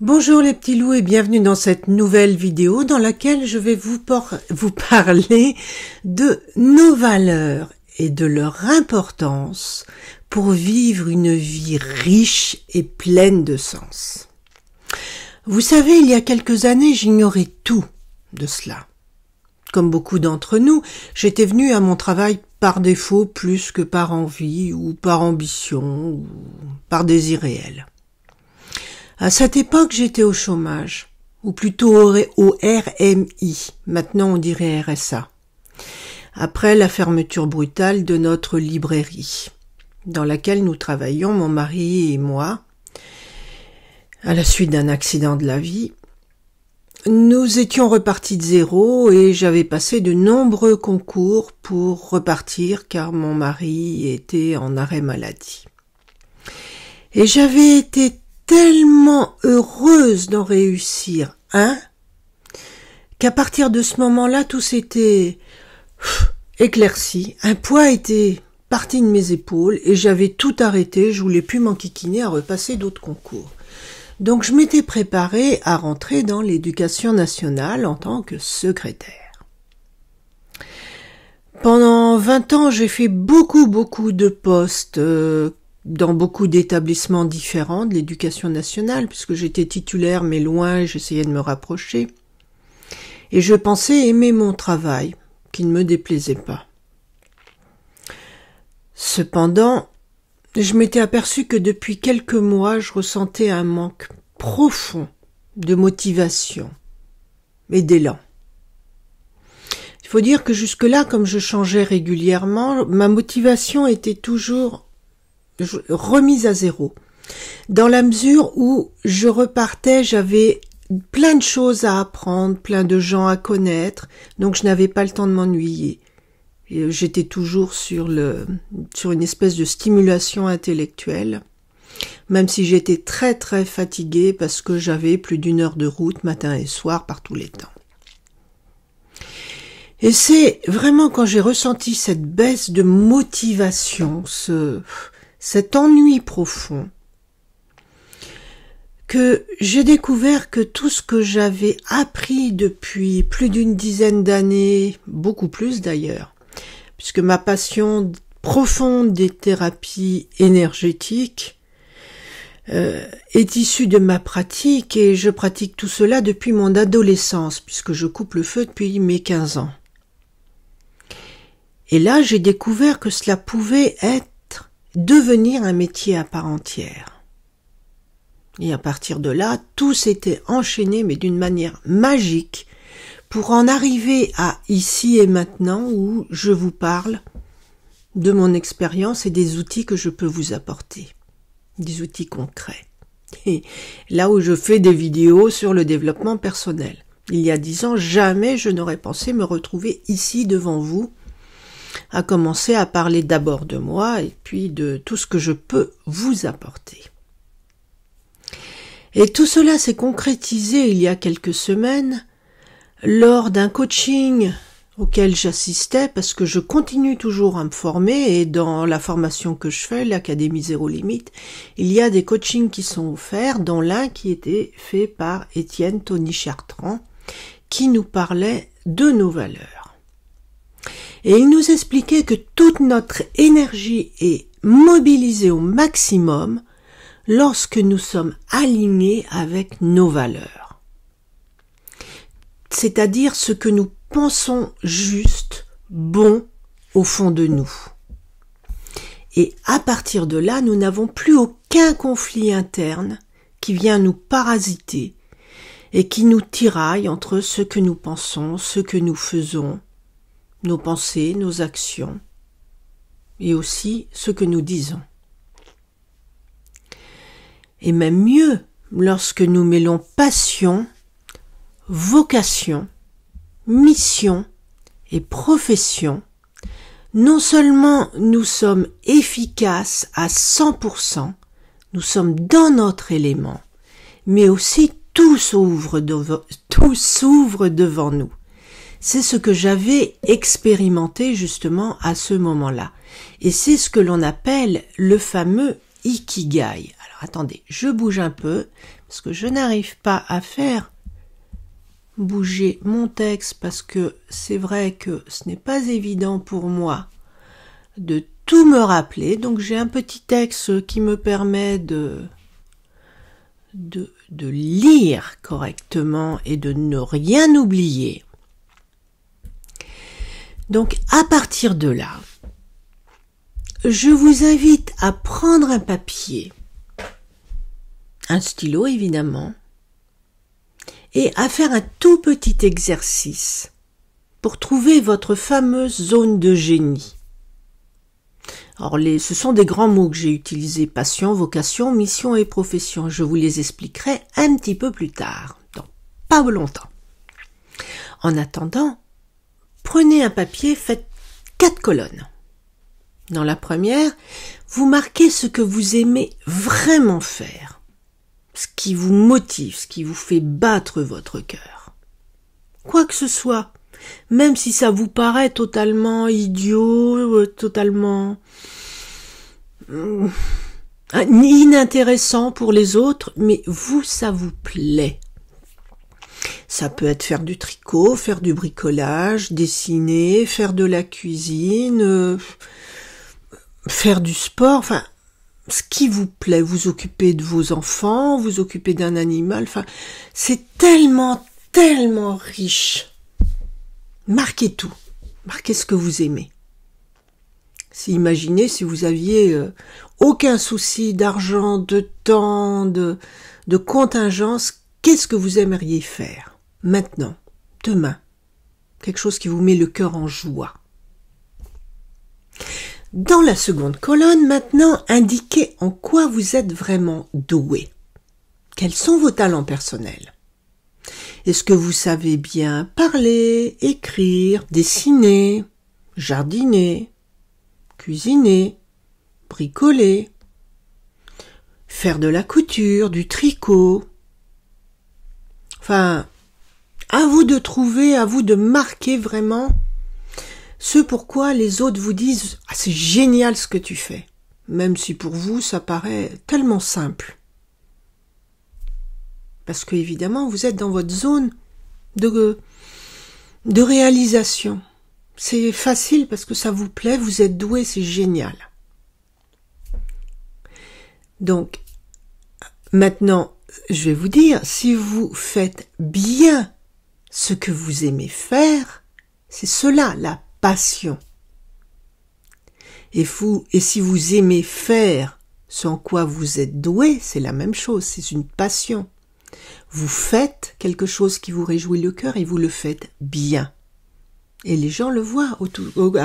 Bonjour les petits loups et bienvenue dans cette nouvelle vidéo dans laquelle je vais vous, parler de nos valeurs et de leur importance pour vivre une vie riche et pleine de sens. Vous savez, il y a quelques années, j'ignorais tout de cela. Comme beaucoup d'entre nous, j'étais venu à mon travail par défaut plus que par envie ou par ambition ou par désir réel. À cette époque, j'étais au chômage, ou plutôt au RMI, maintenant on dirait RSA, après la fermeture brutale de notre librairie, dans laquelle nous travaillions, mon mari et moi, à la suite d'un accident de la vie. Nous étions repartis de zéro et j'avais passé de nombreux concours pour repartir car mon mari était en arrêt maladie. Et j'avais été tellement heureuse d'en réussir un, qu'à partir de ce moment-là, tout s'était éclairci. Un poids était parti de mes épaules et j'avais tout arrêté. Je voulais plus m'enquiquiner à repasser d'autres concours. Donc je m'étais préparée à rentrer dans l'éducation nationale en tant que secrétaire. Pendant 20 ans, j'ai fait beaucoup beaucoup de postes, euh, dans beaucoup d'établissements différents de l'éducation nationale, puisque j'étais titulaire mais loin, j'essayais de me rapprocher. Et je pensais aimer mon travail, qui ne me déplaisait pas. Cependant, je m'étais aperçu que depuis quelques mois je ressentais un manque profond de motivation et d'élan. Il faut dire que jusque-là, comme je changeais régulièrement, ma motivation était toujours remise à zéro. Dans la mesure où je repartais, j'avais plein de choses à apprendre, plein de gens à connaître, donc je n'avais pas le temps de m'ennuyer. Euh, j'étais toujours sur, le, sur une espèce de stimulation intellectuelle, même si j'étais très très fatiguée parce que j'avais plus d'une heure de route matin et soir par tous les temps. Et c'est vraiment quand j'ai ressenti cette baisse de motivation, ce, cet ennui profond, que j'ai découvert que tout ce que j'avais appris depuis plus d'une dizaine d'années, beaucoup plus d'ailleurs, puisque ma passion profonde des thérapies énergétiques euh, est issue de ma pratique et je pratique tout cela depuis mon adolescence, puisque je coupe le feu depuis mes 15 ans. Et là, j'ai découvert que cela pouvait être devenir un métier à part entière. Et à partir de là, tout s'était enchaîné, mais d'une manière magique, pour en arriver à ici et maintenant où je vous parle de mon expérience et des outils que je peux vous apporter, des outils concrets. Et là où je fais des vidéos sur le développement personnel. Il y a dix ans, jamais je n'aurais pensé me retrouver ici devant vous à commencer à parler d'abord de moi et puis de tout ce que je peux vous apporter. Et tout cela s'est concrétisé il y a quelques semaines lors d'un coaching auquel j'assistais parce que je continue toujours à me former et dans la formation que je fais, l'Académie Zéro Limite, il y a des coachings qui sont offerts, dont l'un qui était fait par Étienne Tony Chartrand, qui nous parlait de nos valeurs. Et il nous expliquait que toute notre énergie est mobilisée au maximum lorsque nous sommes alignés avec nos valeurs. C'est-à-dire ce que nous pensons juste, bon au fond de nous. Et à partir de là, nous n'avons plus aucun conflit interne qui vient nous parasiter et qui nous tiraille entre ce que nous pensons, ce que nous faisons, nos pensées, nos actions, et aussi ce que nous disons. Et même mieux, lorsque nous mêlons passion, vocation, mission et profession, non seulement nous sommes efficaces à 100%, nous sommes dans notre élément, mais aussi tout s'ouvre devant, devant nous. C'est ce que j'avais expérimenté justement à ce moment-là. Et c'est ce que l'on appelle le fameux ikigai. Alors attendez, je bouge un peu parce que je n'arrive pas à faire bouger mon texte parce que c'est vrai que ce n'est pas évident pour moi de tout me rappeler. Donc j'ai un petit texte qui me permet de, de lire correctement et de ne rien oublier. Donc à partir de là, je vous invite à prendre un papier, un stylo évidemment, et à faire un tout petit exercice pour trouver votre fameuse zone de génie. Alors ce sont des grands mots que j'ai utilisés, passion, vocation, mission et profession. Je vous les expliquerai un petit peu plus tard, dans pas longtemps. En attendant, prenez un papier, faites quatre colonnes. Dans la première, vous marquez ce que vous aimez vraiment faire, ce qui vous motive, ce qui vous fait battre votre cœur. Quoi que ce soit, même si ça vous paraît totalement idiot, euh, totalement euh, inintéressant pour les autres, mais vous, ça vous plaît. Ça peut être faire du tricot, faire du bricolage, dessiner, faire de la cuisine, euh, faire du sport, enfin, ce qui vous plaît, vous occuper de vos enfants, vous occuper d'un animal, enfin, c'est tellement, tellement riche. Marquez tout. Marquez ce que vous aimez. imaginez si vous aviez euh, aucun souci d'argent, de temps, de, de contingence, qu'est-ce que vous aimeriez faire maintenant, demain, quelque chose qui vous met le cœur en joie. Dans la seconde colonne, maintenant, indiquez en quoi vous êtes vraiment doué. Quels sont vos talents personnels Est-ce que vous savez bien parler, écrire, dessiner, jardiner, cuisiner, bricoler, faire de la couture, du tricot Enfin, à vous de trouver, à vous de marquer vraiment ce pourquoi les autres vous disent ah, c'est génial ce que tu fais, même si pour vous ça paraît tellement simple. Parce que évidemment vous êtes dans votre zone de, de réalisation. C'est facile parce que ça vous plaît, vous êtes doué, c'est génial. Donc maintenant, je vais vous dire, si vous faites bien ce que vous aimez faire, c'est cela, la passion. Et, vous, et si vous aimez faire ce en quoi vous êtes doué, c'est la même chose, c'est une passion. Vous faites quelque chose qui vous réjouit le cœur et vous le faites bien. Et les gens le voient autour,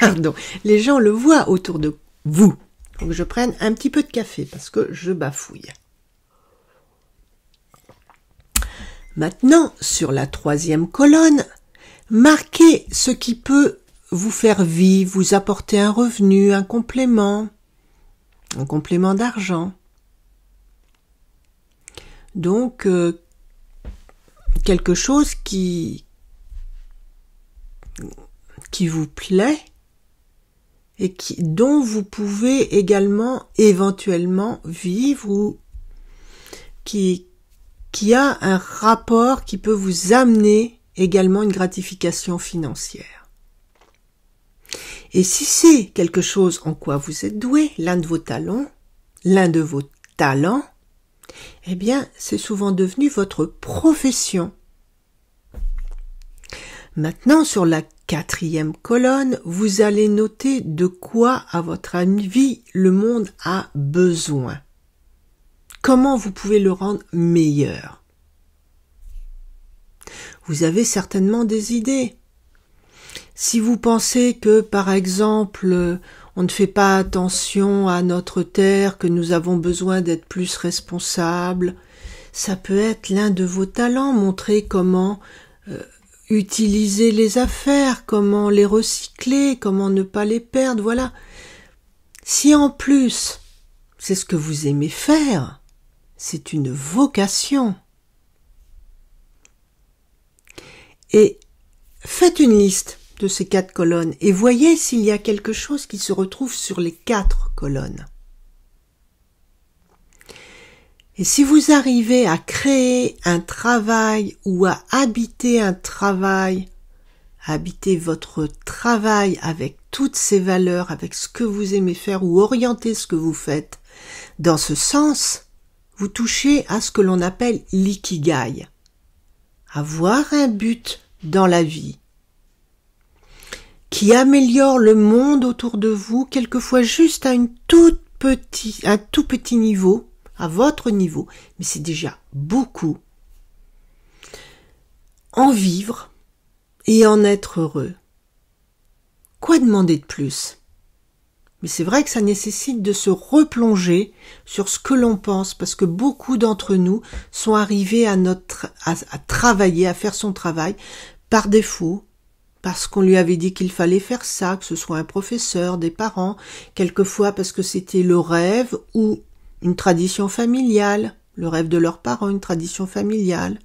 pardon, les gens le voient autour de vous. Donc je prenne un petit peu de café parce que je bafouille. Maintenant, sur la troisième colonne, marquez ce qui peut vous faire vivre, vous apporter un revenu, un complément, un complément d'argent. Donc, euh, quelque chose qui, qui vous plaît et qui, dont vous pouvez également éventuellement vivre ou qui, qui a un rapport qui peut vous amener également une gratification financière. Et si c'est quelque chose en quoi vous êtes doué, l'un de vos talents, l'un de vos talents, eh bien, c'est souvent devenu votre profession. Maintenant, sur la quatrième colonne, vous allez noter de quoi, à votre avis, le monde a besoin comment vous pouvez le rendre meilleur. Vous avez certainement des idées. Si vous pensez que, par exemple, on ne fait pas attention à notre terre, que nous avons besoin d'être plus responsables, ça peut être l'un de vos talents, montrer comment euh, utiliser les affaires, comment les recycler, comment ne pas les perdre, voilà. Si en plus, c'est ce que vous aimez faire, c'est une vocation. Et faites une liste de ces quatre colonnes et voyez s'il y a quelque chose qui se retrouve sur les quatre colonnes. Et si vous arrivez à créer un travail ou à habiter un travail, habiter votre travail avec toutes ses valeurs, avec ce que vous aimez faire ou orienter ce que vous faites dans ce sens, vous touchez à ce que l'on appelle l'ikigai. Avoir un but dans la vie qui améliore le monde autour de vous, quelquefois juste à une un tout petit niveau, à votre niveau, mais c'est déjà beaucoup. En vivre et en être heureux. Quoi demander de plus? Mais c'est vrai que ça nécessite de se replonger sur ce que l'on pense, parce que beaucoup d'entre nous sont arrivés à, notre, à, travailler, à faire son travail par défaut, parce qu'on lui avait dit qu'il fallait faire ça, que ce soit un professeur, des parents, quelquefois parce que c'était le rêve ou une tradition familiale, le rêve de leurs parents, une tradition familiale.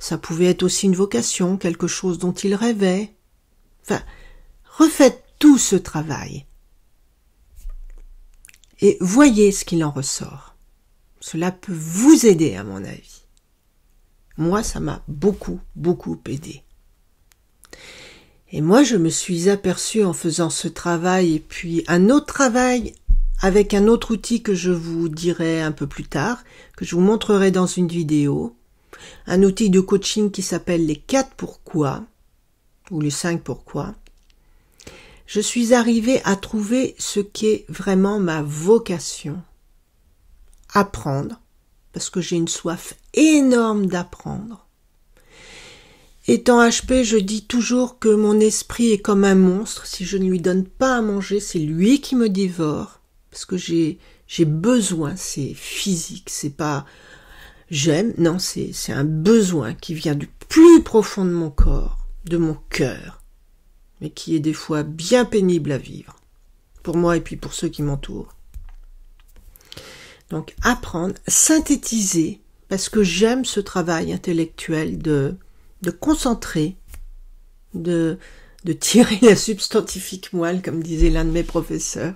Ça pouvait être aussi une vocation, quelque chose dont ils rêvaient. Enfin, refaites tout ce travail et voyez ce qu'il en ressort. Cela peut vous aider, à mon avis. Moi, ça m'a beaucoup, beaucoup aidé. Et moi, je me suis aperçue en faisant ce travail et puis un autre travail avec un autre outil que je vous dirai un peu plus tard, que je vous montrerai dans une vidéo, un outil de coaching qui s'appelle les 4 pourquoi, ou les 5 pourquoi, je suis arrivée à trouver ce qu'est vraiment ma vocation. Apprendre, parce que j'ai une soif énorme d'apprendre. Étant HP, je dis toujours que mon esprit est comme un monstre. Si je ne lui donne pas à manger, c'est lui qui me dévore. Parce que j'ai, besoin, c'est physique, c'est pas j'aime, non, c'est, c'est un besoin qui vient du plus profond de mon corps, de mon cœur mais qui est des fois bien pénible à vivre, pour moi et puis pour ceux qui m'entourent. Donc apprendre, synthétiser, parce que j'aime ce travail intellectuel de, de concentrer, de, de tirer la substantifique moelle, comme disait l'un de mes professeurs.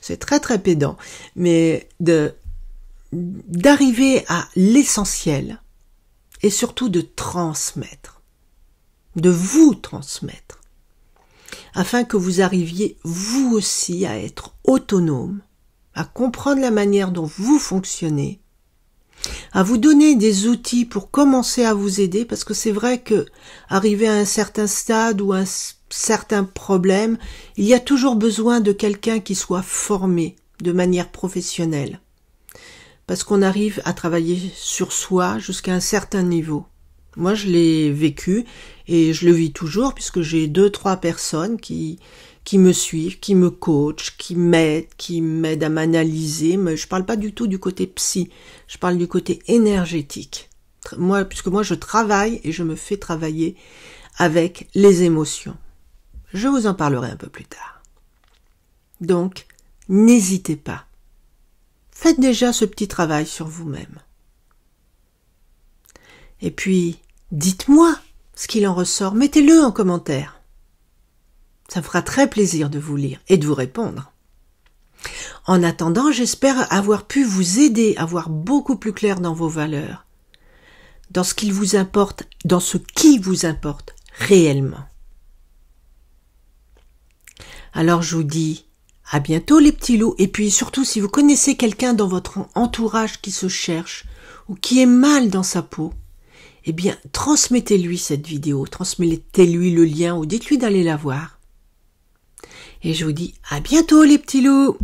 C'est très très pédant, mais de d'arriver à l'essentiel et surtout de transmettre, de vous transmettre afin que vous arriviez vous aussi à être autonome, à comprendre la manière dont vous fonctionnez, à vous donner des outils pour commencer à vous aider, parce que c'est vrai que arriver à un certain stade ou à un certain problème, il y a toujours besoin de quelqu'un qui soit formé de manière professionnelle, parce qu'on arrive à travailler sur soi jusqu'à un certain niveau. Moi, je l'ai vécu et je le vis toujours puisque j'ai deux, trois personnes qui, qui me suivent, qui me coachent, qui m'aident, qui m'aident à m'analyser. Mais je parle pas du tout du côté psy. Je parle du côté énergétique. Moi, puisque moi, je travaille et je me fais travailler avec les émotions. Je vous en parlerai un peu plus tard. Donc, n'hésitez pas. Faites déjà ce petit travail sur vous-même. Et puis, Dites-moi ce qu'il en ressort, mettez-le en commentaire. Ça me fera très plaisir de vous lire et de vous répondre. En attendant, j'espère avoir pu vous aider à voir beaucoup plus clair dans vos valeurs, dans ce qu'il vous importe, dans ce qui vous importe réellement. Alors je vous dis à bientôt les petits loups et puis surtout si vous connaissez quelqu'un dans votre entourage qui se cherche ou qui est mal dans sa peau, eh bien, transmettez-lui cette vidéo, transmettez-lui le lien ou dites-lui d'aller la voir. Et je vous dis à bientôt les petits loups